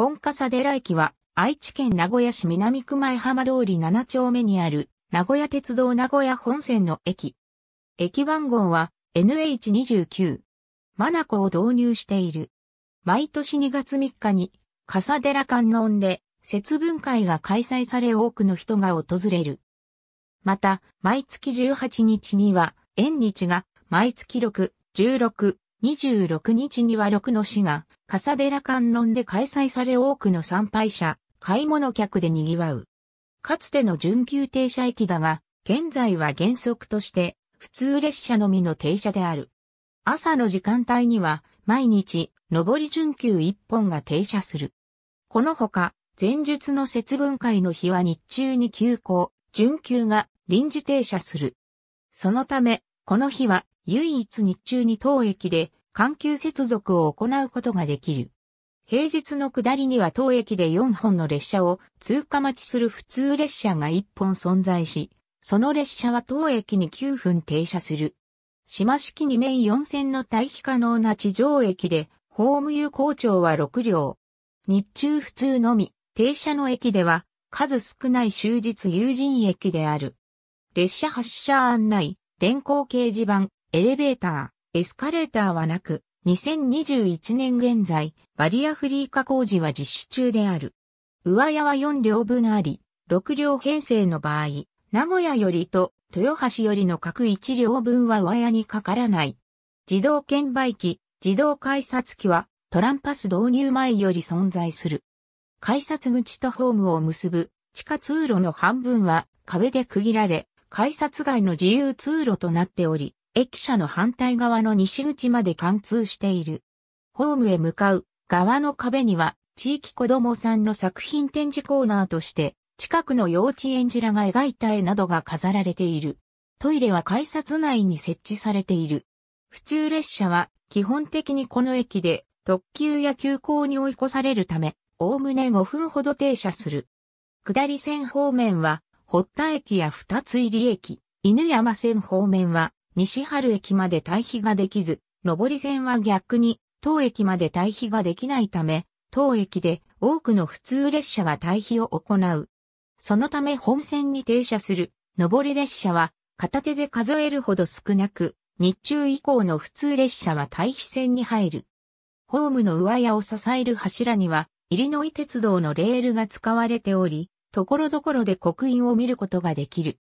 本笠寺駅は愛知県名古屋市南区前浜通り7丁目にある名古屋鉄道名古屋本線の駅。駅番号は NH29。マナコを導入している。毎年2月3日に笠寺観音で節分会が開催され多くの人が訪れる。また、毎月18日には、縁日が毎月6、16、26日には6の市が、笠寺観音で開催され多くの参拝者、買い物客で賑わう。かつての準急停車駅だが、現在は原則として、普通列車のみの停車である。朝の時間帯には、毎日、上り準急1本が停車する。このほか、前述の節分会の日は日中に急行、準急が臨時停車する。そのため、この日は唯一日中に当駅で環球接続を行うことができる。平日の下りには当駅で4本の列車を通過待ちする普通列車が1本存在し、その列車は当駅に9分停車する。島式に面4線の待機可能な地上駅で、ホーム有効長は6両。日中普通のみ、停車の駅では、数少ない終日有人駅である。列車発車案内、電光掲示板、エレベーター、エスカレーターはなく、2021年現在、バリアフリー化工事は実施中である。上屋は4両分あり、6両編成の場合、名古屋よりと豊橋よりの各1両分は上屋にかからない。自動券売機、自動改札機はトランパス導入前より存在する。改札口とホームを結ぶ地下通路の半分は壁で区切られ、改札外の自由通路となっており、駅舎の反対側の西口まで貫通している。ホームへ向かう側の壁には地域子供さんの作品展示コーナーとして、近くの幼稚園児らが描いた絵などが飾られている。トイレは改札内に設置されている。普通列車は基本的にこの駅で特急や急行に追い越されるため、おおむね5分ほど停車する。下り線方面は堀田駅や二つ入り駅、犬山線方面は、西春駅まで退避ができず、上り線は逆に、当駅まで退避ができないため、当駅で多くの普通列車が退避を行う。そのため本線に停車する、上り列車は、片手で数えるほど少なく、日中以降の普通列車は退避線に入る。ホームの上屋を支える柱には、入りのイ鉄道のレールが使われており、ところどころで刻印を見ることができる。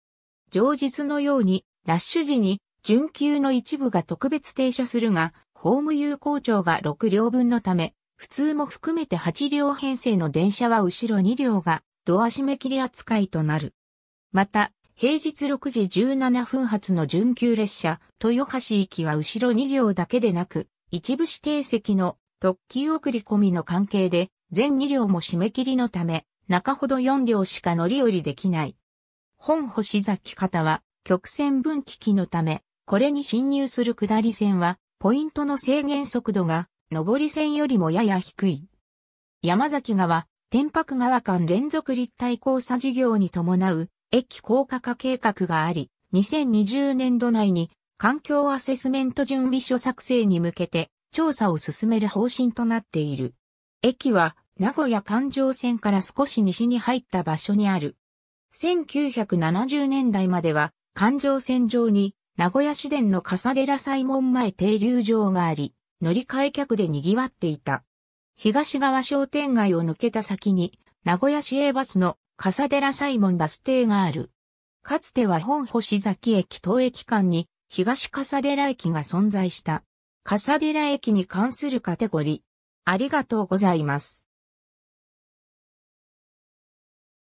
常日のように、ラッシュ時に、準急の一部が特別停車するが、ホーム有効長が6両分のため、普通も含めて8両編成の電車は後ろ2両が、ドア締め切り扱いとなる。また、平日6時17分発の準急列車、豊橋行きは後ろ2両だけでなく、一部指定席の特急送り込みの関係で、全2両も締め切りのため、中ほど4両しか乗り降りできない。本星崎方は曲線分岐器のため、これに侵入する下り線は、ポイントの制限速度が、上り線よりもやや低い。山崎川、天白川間連続立体交差事業に伴う、駅高架化計画があり、2020年度内に、環境アセスメント準備書作成に向けて、調査を進める方針となっている。駅は、名古屋環状線から少し西に入った場所にある。1970年代までは環状線上に名古屋市電の笠寺西門前停留場があり、乗り換え客で賑わっていた。東側商店街を抜けた先に、名古屋市営バスの笠寺西門バス停がある。かつては本星崎駅東駅間に東笠寺駅が存在した。笠寺駅に関するカテゴリー。ありがとうございます。